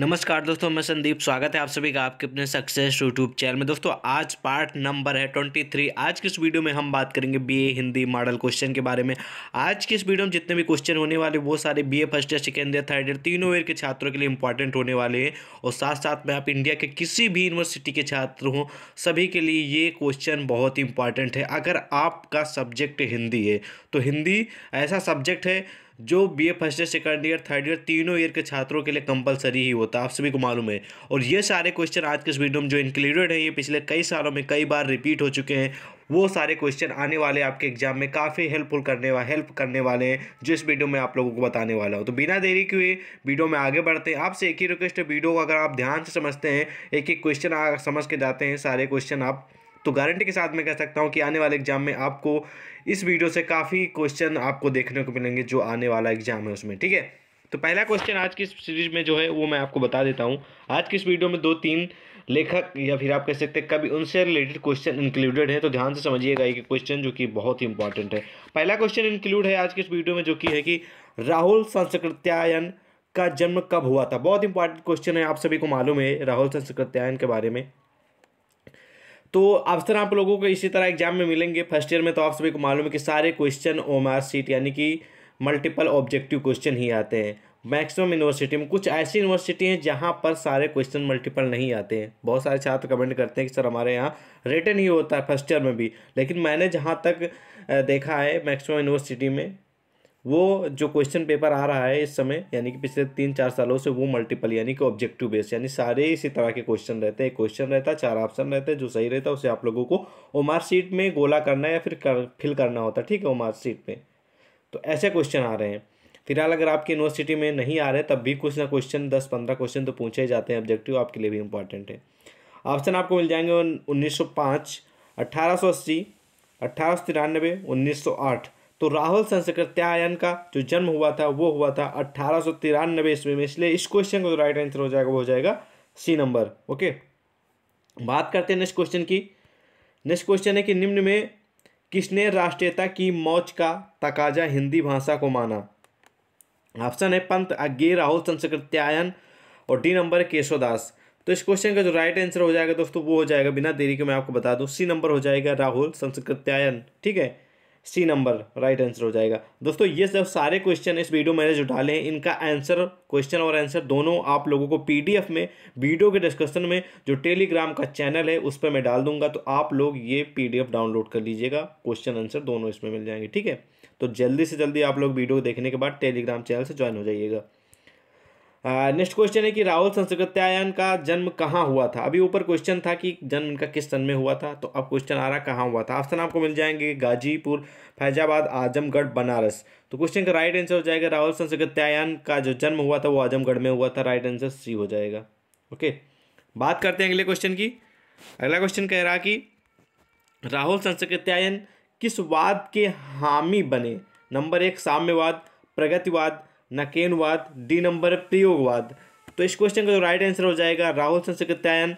नमस्कार दोस्तों मैं संदीप स्वागत है आप सभी का आपके अपने सक्सेस यूट्यूब चैनल में दोस्तों आज पार्ट नंबर है ट्वेंटी थ्री आज की इस वीडियो में हम बात करेंगे बीए हिंदी मॉडल क्वेश्चन के बारे में आज की इस वीडियो में जितने भी क्वेश्चन होने वाले वो सारे B A first year second year third year तीनों ईयर के छात्रों के लिए इंपॉर्टेंट होने वाले हैं और साथ साथ में आप इंडिया के किसी भी यूनिवर्सिटी के छात्र हों सभी के लिए ये क्वेश्चन बहुत ही इंपॉर्टेंट है अगर आपका सब्जेक्ट हिंदी है तो हिंदी ऐसा सब्जेक्ट है जो B A first year second year third year तीनों ईयर के छात्रों के लिए कंपलसरी ही होता है आप सभी को मालूम है और ये सारे क्वेश्चन आज के इस वीडियो में जो इंक्लूडेड हैं ये पिछले कई सालों में कई बार रिपीट हो चुके हैं वो सारे क्वेश्चन आने वाले आपके एग्जाम में काफ़ी हेल्पफुल करने वाले हेल्प करने वाले हैं जो इस वीडियो में आप लोगों को बताने वाला हूँ तो बिना देरी के वीडियो में आगे बढ़ते हैं आपसे एक ही रिक्वेस्ट है वीडियो को अगर आप ध्यान से समझते हैं एक एक क्वेश्चन समझ के जाते हैं सारे क्वेश्चन आप तो गारंटी के साथ मैं कह सकता हूँ कि आने वाले एग्जाम में आपको इस वीडियो से काफ़ी क्वेश्चन आपको देखने को मिलेंगे जो आने वाला एग्जाम है उसमें ठीक है तो पहला क्वेश्चन आज की सीरीज में जो है वो मैं आपको बता देता हूँ आज की इस वीडियो में दो तीन लेखक या फिर आप कह सकते हैं कभी उनसे रिलेटेड क्वेश्चन इंक्लूडेड है तो ध्यान से समझिएगा कि क्वेश्चन जो कि बहुत ही इंपॉर्टेंट है पहला क्वेश्चन इंक्लूड है आज की इस वीडियो में जो कि है कि राहुल संस्कृत्यायन का जन्म कब हुआ था बहुत इंपॉर्टेंट क्वेश्चन है आप सभी को मालूम है राहुल संस्कृत्यायन के बारे में तो अवसर आप लोगों को इसी तरह एग्जाम में मिलेंगे फर्स्ट ईयर में तो आप सभी को मालूम है कि सारे क्वेश्चन ओमार सीट यानी कि मल्टीपल ऑब्जेक्टिव क्वेश्चन ही आते हैं मैक्सिमम यूनिवर्सिटी में कुछ ऐसी यूनिवर्सिटी हैं जहाँ पर सारे क्वेश्चन मल्टीपल नहीं आते हैं बहुत सारे छात्र कमेंट करते हैं कि सर हमारे यहाँ रिटर्न ही होता है फर्स्ट ईयर में भी लेकिन मैंने जहाँ तक देखा है मैक्सिमम यूनिवर्सिटी में वो जो क्वेश्चन पेपर आ रहा है इस समय यानी कि पिछले तीन चार सालों से वो मल्टीपल यानी कि ऑब्जेक्टिव बेस यानी सारे इसी तरह के क्वेश्चन रहते हैं एक क्वेश्चन रहता है चार ऑप्शन रहते हैं जो सही रहता है उसे आप लोगों को ओमार शीट में गोला करना या फिर कर, फिल करना होता है ठीक है ओमार शीट में तो ऐसे क्वेश्चन आ रहे हैं फिलहाल अगर आपकी यूनिवर्सिटी में नहीं आ रहे तब भी कुछ ना क्वेश्चन दस पंद्रह क्वेश्चन तो पूछे ही जाते हैं ऑब्जेक्टिव आपके लिए भी इंपॉर्टेंट है ऑप्शन आपको मिल जाएंगे उन्नीस सौ पाँच अट्ठारह सौ अस्सी अट्ठारह सौ तिरानबे उन्नीस सौ आठ तो राहुल संस्कृत्यायन का जो जन्म हुआ था वो हुआ था अट्ठारह सौ तिरानबे ईस्वी में इसलिए इस क्वेश्चन का जो राइट आंसर हो जाएगा वो हो जाएगा सी नंबर ओके बात करते हैं नेक्स्ट क्वेश्चन की नेक्स्ट क्वेश्चन है कि निम्न में किसने राष्ट्रीयता की मौज का तकाजा हिंदी भाषा को माना ऑप्शन है पंत अज्ञे राहुल संस्कृत्यायन और डी नंबर केशोदास तो इस क्वेश्चन का जो राइट आंसर हो जाएगा दोस्तों वो हो जाएगा बिना देरी के मैं आपको बता दूँ सी नंबर हो जाएगा राहुल संस्कृत्यायन ठीक है सी नंबर राइट आंसर हो जाएगा दोस्तों ये सब सारे क्वेश्चन इस वीडियो मैंने जो डाले हैं इनका आंसर क्वेश्चन और आंसर दोनों आप लोगों को पीडीएफ में वीडियो के डिस्कशन में जो टेलीग्राम का चैनल है उस पर मैं डाल दूंगा तो आप लोग ये पीडीएफ डाउनलोड कर लीजिएगा क्वेश्चन आंसर दोनों इसमें मिल जाएंगे ठीक है तो जल्दी से जल्दी आप लोग वीडियो देखने के बाद टेलीग्राम चैनल से ज्वाइन हो जाइएगा नेक्स्ट क्वेश्चन है कि राहुल संस्कृत्यायन का जन्म कहाँ हुआ था अभी ऊपर क्वेश्चन था कि जन्म का किस सन में हुआ था तो अब क्वेश्चन आ रहा कहाँ हुआ था ऑप्शन आपको मिल जाएंगे गाजीपुर फैजाबाद आजमगढ़ बनारस तो क्वेश्चन का राइट आंसर हो जाएगा राहुल संस्कृत्यायन का जो जन्म हुआ था वो आजमगढ़ में हुआ था राइट आंसर सी हो जाएगा ओके बात करते हैं अगले क्वेश्चन की अगला क्वेश्चन कह रहा कि राहुल संस्कृत्यायन किस वाद के हामी बने नंबर एक साम्यवाद प्रगतिवाद नकेनवाद डी नंबर प्रयोगवाद तो इस क्वेश्चन का जो राइट आंसर हो जाएगा राहुल संस्कृत्यायन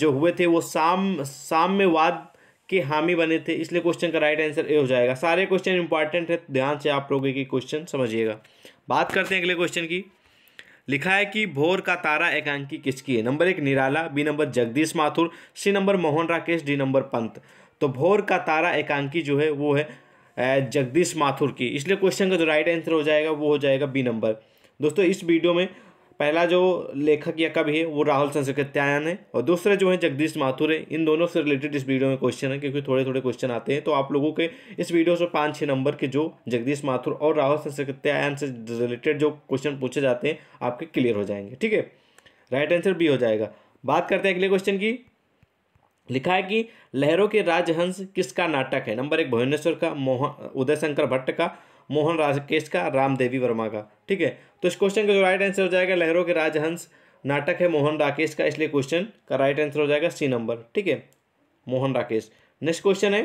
जो हुए थे वो साम साम्यवाद के हामी बने थे इसलिए क्वेश्चन का राइट आंसर ए हो जाएगा सारे क्वेश्चन इंपॉर्टेंट है ध्यान से आप लोग एक क्वेश्चन समझिएगा बात करते हैं अगले क्वेश्चन की लिखा है कि भोर का तारा एकांकी किसकी है नंबर एक Nirala B number Jagdish Mathur C number Mohan Rakesh D number Pant तो भोर का तारा एकांकी जो है वो है जगदीश माथुर की इसलिए क्वेश्चन का जो राइट आंसर हो जाएगा वो हो जाएगा बी नंबर दोस्तों इस वीडियो में पहला जो लेखक या कवि है वो राहुल संस्कृत्यायन है और दूसरा जो है जगदीश माथुर है इन दोनों से रिलेटेड इस वीडियो में क्वेश्चन है क्योंकि थोड़े थोड़े क्वेश्चन आते हैं तो आप लोगों के इस वीडियो से पाँच छः नंबर के जो जगदीश माथुर और राहुल संस्कृत्यायन से रिलेटेड जो क्वेश्चन पूछे जाते हैं आपके क्लियर हो जाएंगे ठीक है राइट आंसर बी हो जाएगा बात करते हैं अगले क्वेश्चन की लिखा है कि लहरों के राजहंस किसका नाटक है नंबर एक भुवनेश्वर का मोहन उदय शंकर भट्ट का मोहन राकेश का रामदेवी वर्मा का ठीक है तो इस क्वेश्चन का जो राइट आंसर हो जाएगा लहरों के राजहंस नाटक है मोहन राकेश का इसलिए क्वेश्चन का राइट आंसर हो जाएगा सी नंबर ठीक है मोहन राकेश नेक्स्ट क्वेश्चन है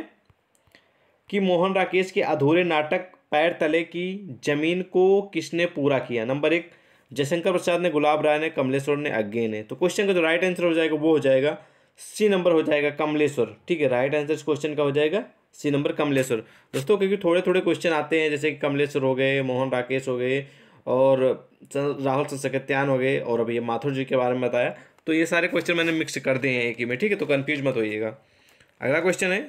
कि मोहन राकेश के अधूरे नाटक पैर तले की जमीन को किसने पूरा किया नंबर एक जयशंकर प्रसाद ने गुलाब राय ने कमलेश्वर ने अज्ञे ने तो क्वेश्चन का जो राइट आंसर हो जाएगा वो हो जाएगा सी नंबर हो जाएगा कमलेश्वर ठीक है राइट आंसर इस क्वेश्चन का हो जाएगा सी नंबर कमलेश्वर दोस्तों क्योंकि थोड़े थोड़े क्वेश्चन आते हैं जैसे कि कमलेश्वर हो गए मोहन राकेश हो गए और राहुल सकत्यान हो गए और अभी ये माथुर जी के बारे में बताया तो ये सारे क्वेश्चन मैंने मिक्स कर दिए हैं एक ही में ठीक है तो कन्फ्यूज मत होइएगा अगला क्वेश्चन है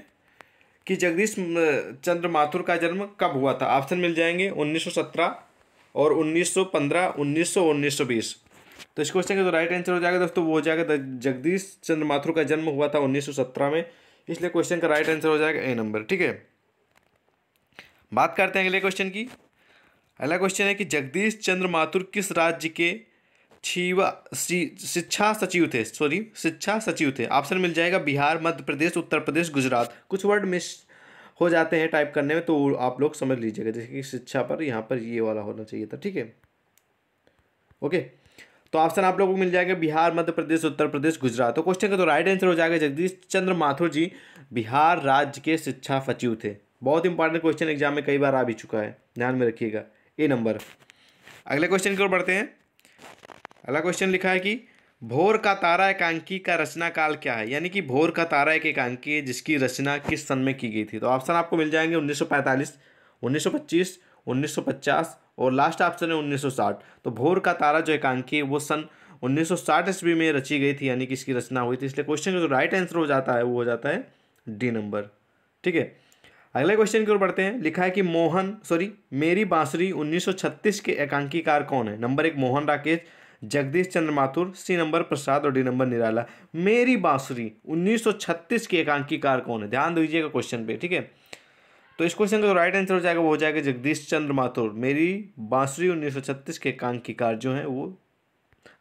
कि जगदीश चंद्र माथुर का जन्म कब हुआ था ऑप्शन मिल जाएंगे उन्नीस और उन्नीस सौ बीस तो इस क्वेश्चन का जो राइट आंसर हो जाएगा दोस्तों वो हो जाएगा जगदीश चंद्र माथुर का जन्म हुआ था 1917 में इसलिए क्वेश्चन का राइट आंसर हो जाएगा ए नंबर ठीक है बात करते हैं अगले क्वेश्चन की अगला क्वेश्चन है कि जगदीश चंद्र माथुर किस राज्य के छीवा शिक्षा सचिव थे सॉरी शिक्षा सचिव थे ऑप्शन मिल जाएगा बिहार मध्य प्रदेश उत्तर प्रदेश गुजरात कुछ वर्ड मिस हो जाते हैं टाइप करने में तो आप लोग समझ लीजिएगा जैसे कि शिक्षा पर यहाँ पर ये वाला होना चाहिए था ठीक है ओके तो ऑप्शन आप लोगों को मिल जाएगा बिहार मध्य प्रदेश उत्तर प्रदेश गुजरात तो क्वेश्चन का तो राइट आंसर हो जाएगा जगदीश चंद्र माथुर जी बिहार राज्य के शिक्षा सचिव थे बहुत इंपॉर्टेंट क्वेश्चन एग्जाम में कई बार आ भी चुका है ध्यान में रखिएगा ए नंबर अगले क्वेश्चन की ओर बढ़ते हैं अगला क्वेश्चन लिखा है कि भोर का तारा एकांकी का रचना काल क्या है यानी कि भोर का तारा एक एकांकी है जिसकी रचना किस सन में की गई थी तो ऑप्शन आपको मिल जाएंगे 1945, 1925, 1950 और लास्ट ऑप्शन है 1960 तो भोर का तारा जो एकांकी वो सन 1960 ईस्वी में रची गई थी यानी कि इसकी रचना हुई थी इसलिए क्वेश्चन का जो राइट आंसर हो जाता है वो हो जाता है डी नंबर ठीक है अगले क्वेश्चन की ओर बढ़ते हैं लिखा है कि मोहन सॉरी मेरी बांसुरी 1936 के एकांकीकार कौन है नंबर एक मोहन राकेश जगदीश चंद्र माथुर सी नंबर प्रसाद और डी नंबर निराला मेरी बांसुरी 1936 के एकांकीकार कौन है ध्यान दीजिएगा क्वेश्चन पे ठीक है तो इस क्वेश्चन का जो राइट आंसर हो जाएगा वो हो जाएगा जगदीश चंद्र माथुर मेरी बांसुरी उन्नीस सौ छत्तीस के कांकिकार जो हैं वो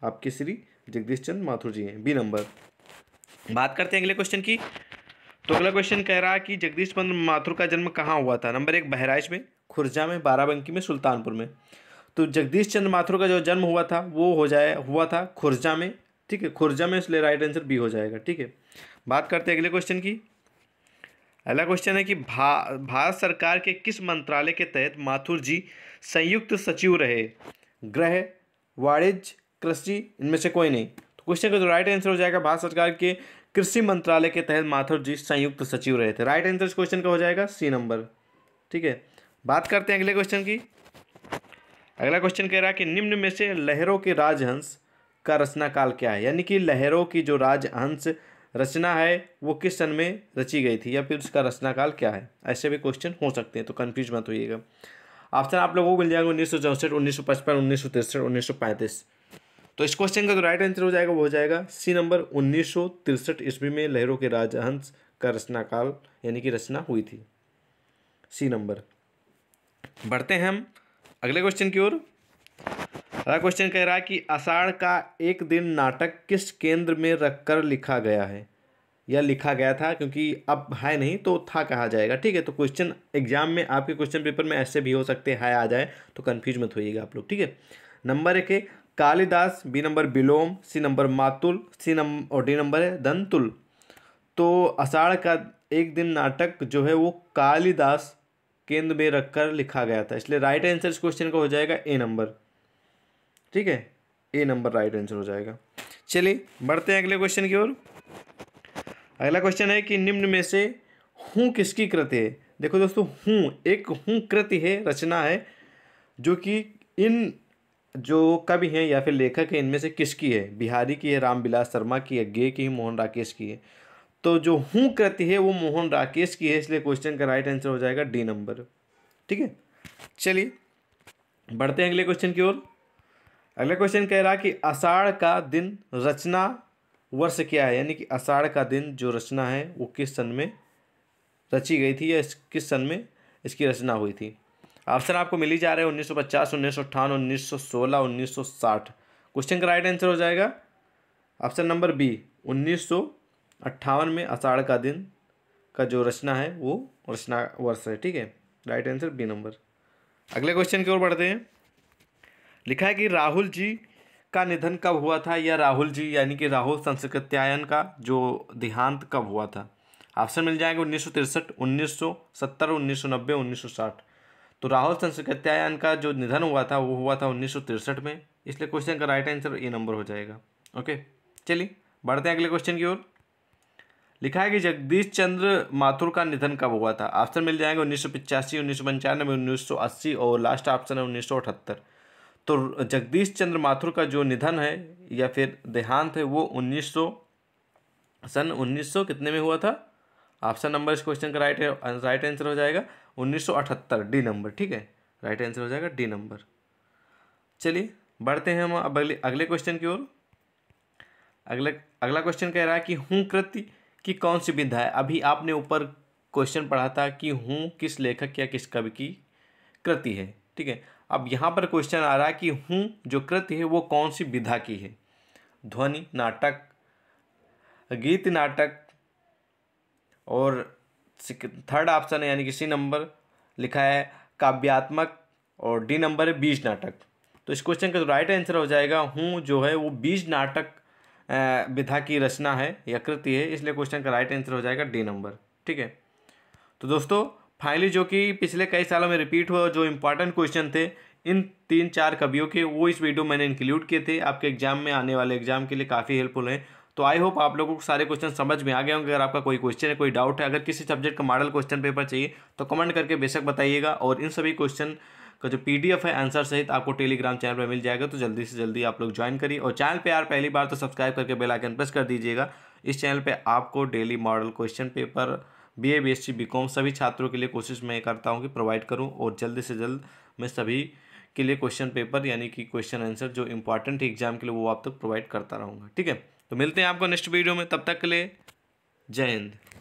आपके श्री जगदीश चंद्र माथुर जी हैं बी नंबर बात करते हैं अगले क्वेश्चन की तो अगला क्वेश्चन कह रहा है कि जगदीश चंद्र माथुर का जन्म कहाँ हुआ था नंबर एक बहराइच में खुर्जा में बाराबंकी में सुल्तानपुर में तो जगदीश चंद्र माथुर का जो जन्म हुआ था वो हो जाए हुआ था खुर्जा में ठीक है खुर्जा में इसलिए राइट आंसर बी हो जाएगा ठीक है बात करते हैं अगले क्वेश्चन की अगला क्वेश्चन है कि भा भारत सरकार के किस मंत्रालय के तहत माथुर जी संयुक्त सचिव रहे ग्रह वाणिज्य कृषि इनमें से कोई नहीं तो क्वेश्चन का जो राइट आंसर हो जाएगा भारत सरकार के कृषि मंत्रालय के तहत माथुर जी संयुक्त सचिव रहे थे राइट आंसर इस क्वेश्चन का हो जाएगा सी नंबर ठीक है बात करते हैं अगले क्वेश्चन की अगला क्वेश्चन कह रहा है कि निम्न में से लहरों के राजहंस का रचना काल क्या है यानी कि लहरों की जो राजहंस रचना है वो किस सन में रची गई थी या फिर उसका रचनाकाल क्या है ऐसे भी क्वेश्चन हो सकते हैं तो कन्फ्यूज मत होइएगा ऑप्शन आप लोगों को मिल जाएगा उन्नीस सौ चौंसठ उन्नीस सौ पचपन उन्नीस सौ तिरसठ उन्नीस सौ पैंतीस तो इस क्वेश्चन का जो राइट आंसर हो जाएगा वो हो जाएगा सी नंबर उन्नीस सौ तिरसठ ईस्वी में लहरों के राजहंस का रचनाकाल यानी कि रचना हुई थी सी नंबर बढ़ते हैं हम अगले क्वेश्चन की ओर अगला क्वेश्चन कह रहा है कि आषाढ़ का एक दिन नाटक किस केंद्र में रखकर लिखा गया है या लिखा गया था क्योंकि अब है नहीं तो था कहा जाएगा ठीक है तो क्वेश्चन एग्जाम में आपके क्वेश्चन पेपर में ऐसे भी हो सकते हैं आ जाए तो कन्फ्यूज मत होइएगा आप लोग ठीक है नंबर एक है Kalidas B number Vilom C number Matul C number और डी नंबर है दंतुल तो आषाढ़ का एक दिन नाटक जो है वो कालिदास केंद्र में रखकर लिखा गया था इसलिए राइट आंसर इस क्वेश्चन का हो जाएगा ए नंबर ठीक है ए नंबर राइट आंसर हो जाएगा चलिए बढ़ते हैं अगले क्वेश्चन की ओर अगला क्वेश्चन है कि निम्न में से हूँ किसकी कृति है देखो दोस्तों हूँ एक हूँ कृति है रचना है जो कि इन जो कवि हैं या फिर लेखक हैं इनमें से किसकी है बिहारी की है रामविलास शर्मा की है गे की है मोहन राकेश की है तो जो हूँ कृति है वो मोहन राकेश की है इसलिए क्वेश्चन का राइट आंसर हो जाएगा डी नंबर ठीक है चलिए बढ़ते हैं अगले क्वेश्चन की ओर अगला क्वेश्चन कह रहा कि आषाढ़ का दिन रचना वर्ष क्या है यानी कि आषाढ़ का दिन जो रचना है वो किस सन में रची गई थी या किस सन में इसकी रचना हुई थी ऑप्शन आपको मिली जा रहे हैं उन्नीस सौ पचास उन्नीस सौ अट्ठानवे उन्नीस सौ सोलह उन्नीस सौ साठ क्वेश्चन का राइट आंसर हो जाएगा ऑप्शन नंबर बी उन्नीस सौ अट्ठावन में आषाढ़ का दिन का जो रचना है वो रचना वर्ष है ठीक है राइट आंसर बी नंबर अगले क्वेश्चन की ओर बढ़ते हैं लिखा है कि राहुल जी का निधन कब हुआ था या राहुल जी यानी कि राहुल संस्कृत्यायन का जो देहांत कब हुआ था ऑप्शन मिल जाएंगे उन्नीस सौ तिरसठ उन्नीस सौ सत्तर उन्नीस सौ नब्बे उन्नीस सौ साठ तो राहुल संस्कृत्यायन का जो निधन हुआ था वो हुआ था उन्नीस सौ तिरसठ में इसलिए क्वेश्चन का राइट आंसर ए नंबर हो जाएगा ओके चलिए बढ़ते हैं अगले क्वेश्चन की ओर लिखा है कि जगदीश चंद्र माथुर का निधन कब हुआ था ऑप्शन मिल जाएंगे उन्नीस सौ पिचासी उन्नीस सौ पंचानवे उन्नीस सौ अस्सी और लास्ट ऑप्शन है उन्नीस सौ अठहत्तर तो जगदीश चंद्र माथुर का जो निधन है या फिर देहांत है वो 1900 सन 1900 कितने में हुआ था ऑप्शन नंबर इस क्वेश्चन का राइट राइट आंसर हो जाएगा 1978 डी नंबर ठीक है राइट आंसर हो जाएगा डी नंबर चलिए बढ़ते हैं हम अब अगले अगले क्वेश्चन की ओर अगले अगला क्वेश्चन कह रहा है कि हूँ कृति की कौन सी विधा है अभी आपने ऊपर क्वेश्चन पढ़ा था कि हूँ किस लेखक या किस कवि की कृति है ठीक है अब यहाँ पर क्वेश्चन आ रहा है कि हूँ जो कृति है वो कौन सी विधा की है ध्वनि नाटक गीत नाटक और थर्ड ऑप्शन है यानी कि सी नंबर लिखा है काव्यात्मक और डी नंबर है बीज नाटक तो इस क्वेश्चन का जो राइट आंसर हो जाएगा हूँ जो है वो बीज नाटक विधा की रचना है या कृति है इसलिए क्वेश्चन का राइट आंसर हो जाएगा डी नंबर ठीक है तो दोस्तों फाइनली जो कि पिछले कई सालों में रिपीट हुआ जो इम्पॉर्टेंट क्वेश्चन थे इन तीन चार कवियों के वो इस वीडियो मैंने इंक्लूड किए थे आपके एग्जाम में आने वाले एग्जाम के लिए काफ़ी हेल्पफुल हैं तो आई होप आप लोगों को सारे क्वेश्चन समझ में आ गए होंगे अगर आपका कोई क्वेश्चन है कोई डाउट है अगर किसी सब्जेक्ट का मॉडल क्वेश्चन पेपर चाहिए तो कमेंट करके बेशक बताइएगा और इन सभी क्वेश्चन का जो पी है आंसर सहित आपको टेलीग्राम चैनल पर मिल जाएगा तो जल्दी से जल्दी आप लोग ज्वाइन करिए और चैनल पर यार पहली बार तो सब्सक्राइब करके बेलाइकन प्रेस कर दीजिएगा इस चैनल पर आपको daily model question paper B A B S C B com सभी छात्रों के लिए कोशिश मैं करता हूँ कि प्रोवाइड करूँ और जल्द से जल्द मैं सभी के लिए क्वेश्चन पेपर यानी कि क्वेश्चन आंसर जो इंपॉर्टेंट है एग्जाम के लिए वो आप तक तो प्रोवाइड करता रहूँगा ठीक है तो मिलते हैं आपको नेक्स्ट वीडियो में तब तक के लिए जय हिंद